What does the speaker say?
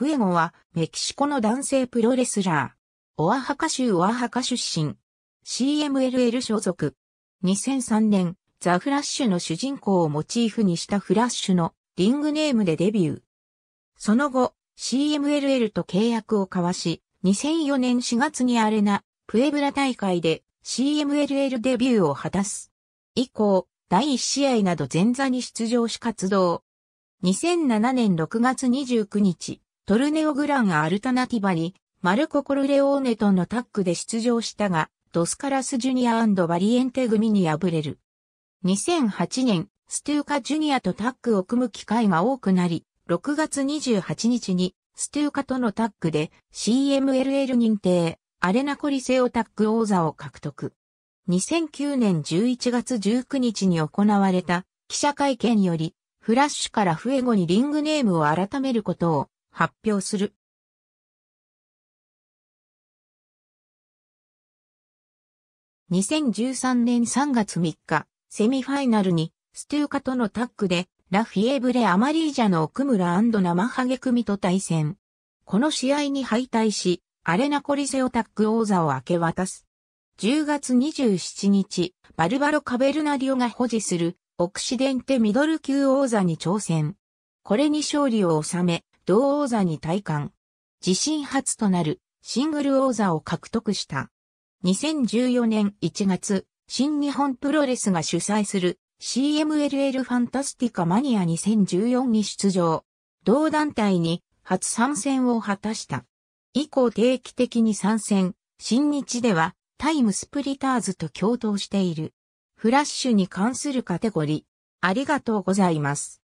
フエゴはメキシコの男性プロレスラー。オアハカ州オアハカ出身。CMLL 所属。2003年、ザ・フラッシュの主人公をモチーフにしたフラッシュのリングネームでデビュー。その後、CMLL と契約を交わし、2004年4月にアレナ、プエブラ大会で CMLL デビューを果たす。以降、第1試合など前座に出場し活動。2007年6月29日、トルネオグランアルタナティバに、マルコ・コルレオーネとのタッグで出場したが、ドスカラス・ジュニアバリエンテ組に敗れる。2008年、ストゥーカ・ジュニアとタッグを組む機会が多くなり、6月28日に、ストゥーカとのタッグで CMLL 認定、アレナコリセオタッグ王座を獲得。2009年11月19日に行われた記者会見より、フラッシュからフエゴにリングネームを改めることを発表する。2013年3月3日、セミファイナルに、ストゥーカとのタッグで、ラフィエブレ・アマリージャの奥村生ハゲ組と対戦。この試合に敗退し、アレナコリセオタッグ王座を明け渡す。10月27日、バルバロ・カベルナディオが保持する、オクシデンテミドル級王座に挑戦。これに勝利を収め、同王座に戴冠。自身初となるシングル王座を獲得した。2014年1月、新日本プロレスが主催する CMLL ファンタスティカマニア2014に出場。同団体に初参戦を果たした。以降定期的に参戦、新日ではタイムスプリターズと共闘している。フラッシュに関するカテゴリー。ありがとうございます。